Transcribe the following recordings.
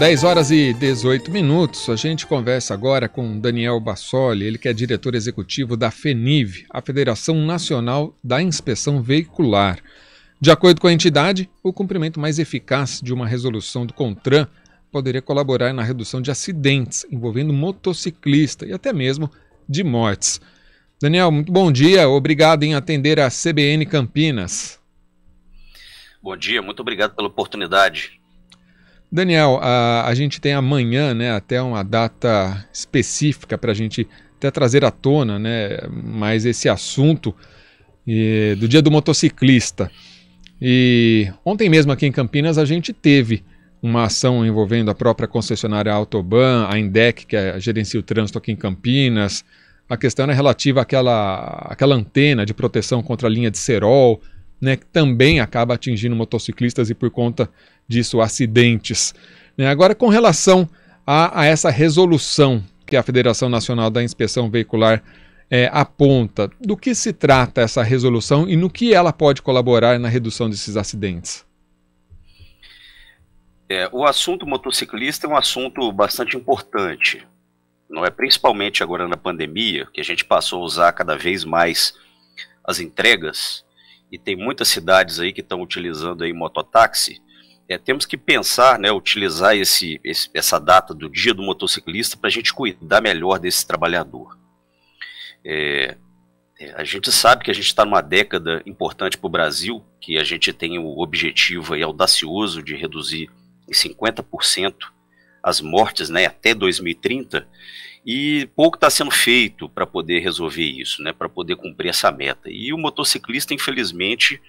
10 horas e 18 minutos. A gente conversa agora com Daniel Bassoli, ele que é diretor executivo da FENIV, a Federação Nacional da Inspeção Veicular. De acordo com a entidade, o cumprimento mais eficaz de uma resolução do CONTRAN poderia colaborar na redução de acidentes envolvendo motociclista e até mesmo de mortes. Daniel, muito bom dia. Obrigado em atender a CBN Campinas. Bom dia, muito obrigado pela oportunidade Daniel, a, a gente tem amanhã né, até uma data específica para a gente até trazer à tona né, mais esse assunto e, do Dia do Motociclista. E ontem mesmo aqui em Campinas a gente teve uma ação envolvendo a própria concessionária Autoban, a Indec, que é, gerencia o trânsito aqui em Campinas. A questão é relativa àquela, àquela antena de proteção contra a linha de cerol, né, que também acaba atingindo motociclistas e por conta disso acidentes. Né? Agora, com relação a, a, essa resolução que a Federação Nacional da Inspeção Veicular é, aponta, do que se trata essa resolução e no que ela pode colaborar na redução desses acidentes? É, o assunto motociclista é um assunto bastante importante, não é? Principalmente agora na pandemia, que a gente passou a usar cada vez mais as entregas e tem muitas cidades aí que estão utilizando aí mototáxi, é, temos que pensar, né, utilizar esse, esse, essa data do dia do motociclista para a gente cuidar melhor desse trabalhador. É, é, a gente sabe que a gente está numa década importante para o Brasil, que a gente tem o objetivo aí audacioso de reduzir em 50% as mortes né, até 2030, e pouco está sendo feito para poder resolver isso, né, para poder cumprir essa meta. E o motociclista, infelizmente,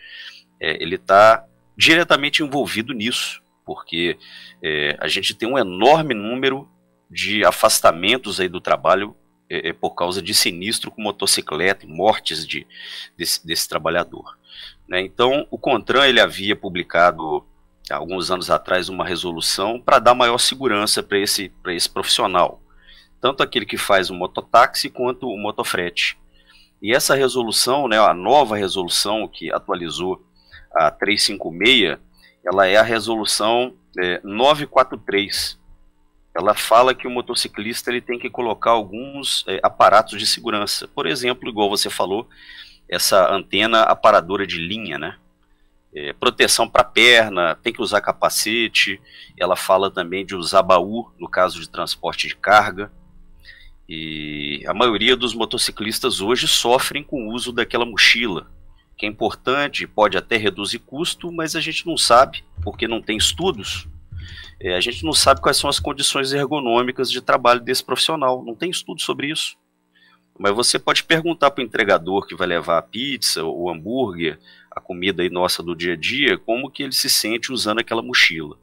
é, ele está diretamente envolvido nisso, porque é, a gente tem um enorme número de afastamentos aí do trabalho é, é, por causa de sinistro com motocicleta e mortes de, desse, desse trabalhador. Né? Então, o CONTRAN ele havia publicado alguns anos atrás uma resolução para dar maior segurança para esse, esse profissional tanto aquele que faz o mototáxi quanto o motofrete. E essa resolução, né, a nova resolução que atualizou a 356, ela é a resolução é, 943. Ela fala que o motociclista ele tem que colocar alguns é, aparatos de segurança. Por exemplo, igual você falou, essa antena aparadora de linha, né? É, proteção para perna, tem que usar capacete. Ela fala também de usar baú no caso de transporte de carga. E a maioria dos motociclistas hoje sofrem com o uso daquela mochila, que é importante, pode até reduzir custo, mas a gente não sabe, porque não tem estudos. É, a gente não sabe quais são as condições ergonômicas de trabalho desse profissional, não tem estudo sobre isso. Mas você pode perguntar para o entregador que vai levar a pizza, o hambúrguer, a comida aí nossa do dia a dia, como que ele se sente usando aquela mochila.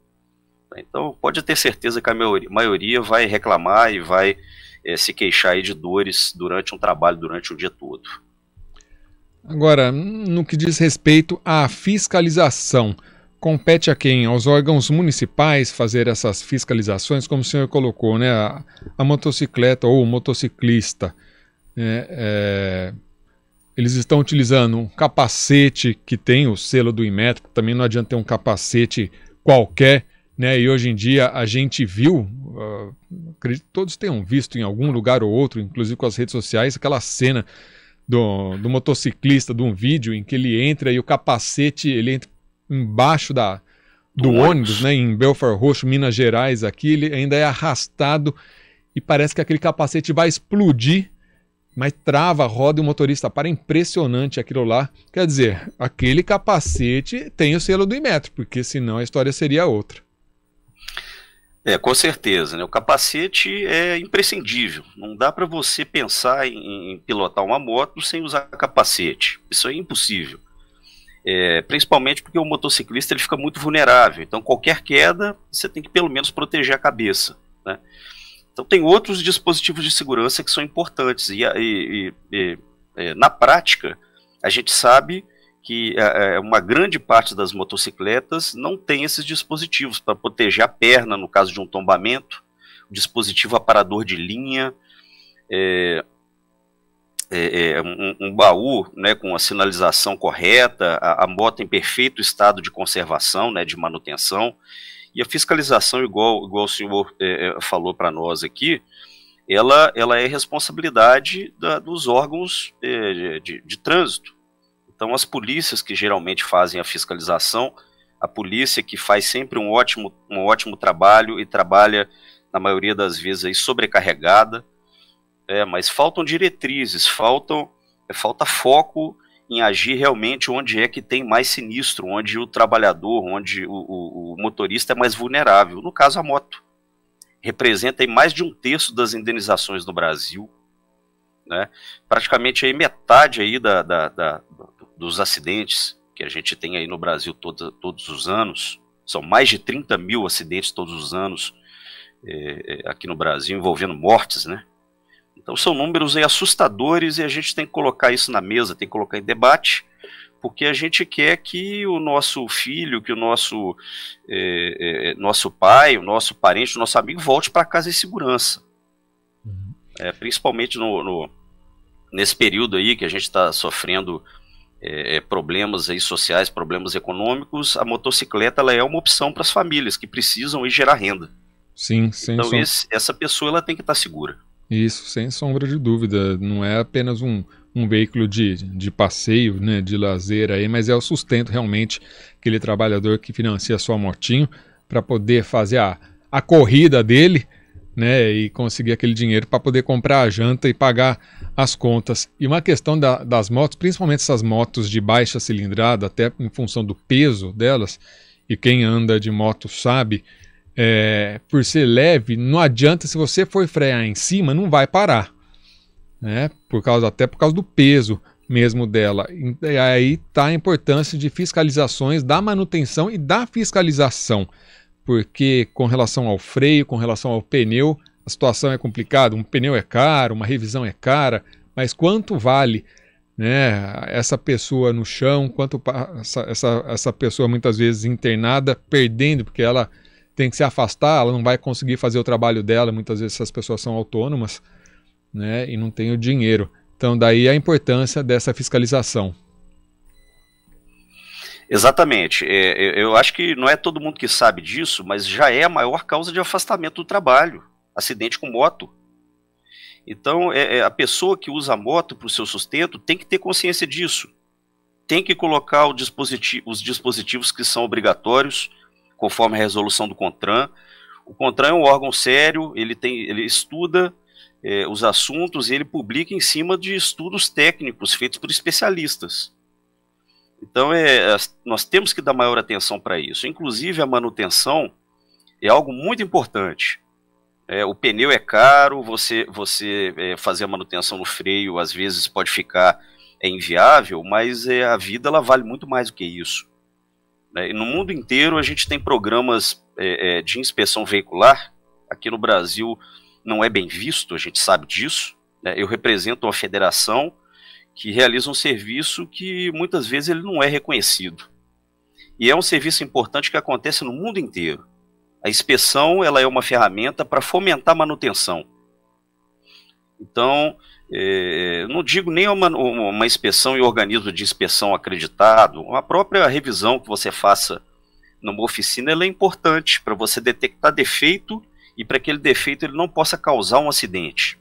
Então pode ter certeza que a maioria vai reclamar e vai é, se queixar aí de dores durante um trabalho, durante o dia todo. Agora, no que diz respeito à fiscalização, compete a quem? Aos órgãos municipais fazer essas fiscalizações, como o senhor colocou, né? A, a motocicleta ou o motociclista. É, é, eles estão utilizando um capacete que tem o selo do IMET, também não adianta ter um capacete qualquer né? E hoje em dia a gente viu, uh, acredito que todos tenham visto em algum lugar ou outro, inclusive com as redes sociais, aquela cena do, do motociclista, de um vídeo em que ele entra e o capacete, ele entra embaixo da, do, do ônibus, né? Em Belfort Roxo, Minas Gerais, aqui, ele ainda é arrastado e parece que aquele capacete vai explodir mas trava, roda e o motorista para. Impressionante aquilo lá. Quer dizer, aquele capacete tem o selo do Imetro, porque senão a história seria outra. É, com certeza. Né? O capacete é imprescindível. Não dá para você pensar em, em, pilotar uma moto sem usar capacete. Isso é impossível. É, principalmente porque o motociclista ele fica muito vulnerável. Então, qualquer queda, você tem que pelo menos proteger a cabeça. Né? Então, tem outros dispositivos de segurança que são importantes. E, e, e, e é, na prática, a gente sabe que é, é, uma grande parte das motocicletas não tem esses dispositivos para proteger a perna no caso de um tombamento, dispositivo aparador de linha, é, é, é um, um, baú né, com a sinalização correta, a, a, moto em perfeito estado de conservação, né, de manutenção, e a fiscalização, igual, igual o senhor é, é falou para nós aqui, ela, ela é responsabilidade da, dos órgãos de, de, de trânsito então, as polícias que geralmente fazem a fiscalização, a polícia que faz sempre um ótimo, um ótimo trabalho e trabalha, na maioria das vezes, aí, sobrecarregada, é, mas faltam diretrizes, faltam, é, falta foco em agir realmente onde é que tem mais sinistro, onde o trabalhador, onde o, o, o motorista é mais vulnerável, no caso a moto. Representa mais de um terço das indenizações no Brasil, né? praticamente aí metade aí da, da, da dos acidentes que a gente tem aí no Brasil todo, todos os anos, são mais de 30 mil acidentes todos os anos é, é, aqui no Brasil envolvendo mortes, né? Então são números aí assustadores e a gente tem que colocar isso na mesa, tem que colocar em debate, porque a gente quer que o nosso filho, que o nosso, é, é, é nosso pai, o nosso parente, o nosso amigo volte para casa em segurança. Uhum. É, principalmente no, no, nesse período aí que a gente está sofrendo é, é, problemas aí sociais, problemas econômicos, a motocicleta ela é uma opção para as famílias que precisam e gerar renda. Sim, sim. Então esse, essa pessoa ela tem que estar tá segura. Isso, sem sombra de dúvida. Não é apenas um, um veículo de, de passeio, né, de lazer aí, mas é o sustento realmente aquele trabalhador que financia sua motinho para poder fazer a, a corrida dele né, e conseguir aquele dinheiro para poder comprar a janta e pagar as contas. E uma questão da, das motos, principalmente essas motos de baixa cilindrada, até em função do peso delas, e quem anda de moto sabe, é, por ser leve, não adianta se você for frear em cima, não vai parar, né, por causa até por causa do peso mesmo dela. E aí tá a importância de fiscalizações, da manutenção e da fiscalização porque com relação ao freio, com relação ao pneu, a situação é complicada. Um pneu é caro, uma revisão é cara, mas quanto vale né, essa pessoa no chão, quanto essa, essa, essa pessoa muitas vezes internada, perdendo, porque ela tem que se afastar, ela não vai conseguir fazer o trabalho dela. Muitas vezes essas pessoas são autônomas né, e não tem o dinheiro. Então, daí a importância dessa fiscalização. Exatamente. É, é, eu acho que não é todo mundo que sabe disso, mas já é a maior causa de afastamento do trabalho acidente com moto. Então, é, é a pessoa que usa a moto para o seu sustento tem que ter consciência disso. Tem que colocar dispositivo, os dispositivos que são obrigatórios, conforme a resolução do CONTRAN. O CONTRAN é um órgão sério, ele, tem, ele estuda é, os assuntos e ele publica em cima de estudos técnicos feitos por especialistas. Então, é, nós temos que dar maior atenção para isso. Inclusive, a manutenção é algo muito importante. É, o pneu é caro, você, você é, fazer a manutenção no freio às vezes pode ficar é, inviável, mas é, a vida ela vale muito mais do que isso. Né? no mundo inteiro a gente tem programas é, é, de inspeção veicular. Aqui no Brasil não é bem visto, a gente sabe disso. Né? Eu represento uma federação que realiza um serviço que muitas vezes ele não é reconhecido. E é um serviço importante que acontece no mundo inteiro. A inspeção ela é uma ferramenta para fomentar manutenção. Então, é, não digo nem uma, uma inspeção e organismo de inspeção acreditado, a própria revisão que você faça numa oficina é importante para você detectar defeito e para aquele defeito ele não possa causar um acidente.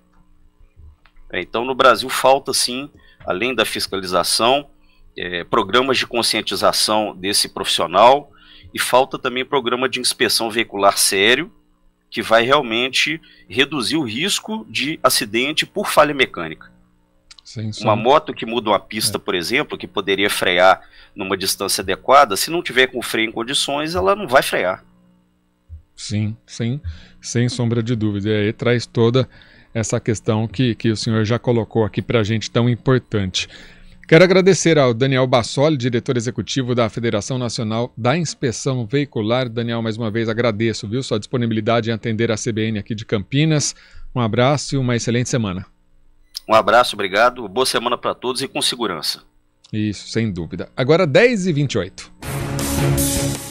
É, então, no Brasil falta sim além da fiscalização, é, programas de conscientização desse profissional e falta também programa de inspeção veicular sério, que vai realmente reduzir o risco de acidente por falha mecânica. Sim, Uma moto que muda uma pista, é. por exemplo, que poderia frear numa distância adequada, se não tiver com o freio em condições, ela não vai frear. Sim, sim, sem sombra de dúvida. E aí traz toda essa questão que, que o senhor já colocou aqui para a gente tão importante. Quero agradecer ao Daniel Bassoli, diretor executivo da Federação Nacional da Inspeção Veicular. Daniel, mais uma vez agradeço, viu, sua disponibilidade em atender a CBN aqui de Campinas. Um abraço e uma excelente semana. Um abraço, obrigado. Boa semana para todos e com segurança. Isso, sem dúvida. Agora 10h28.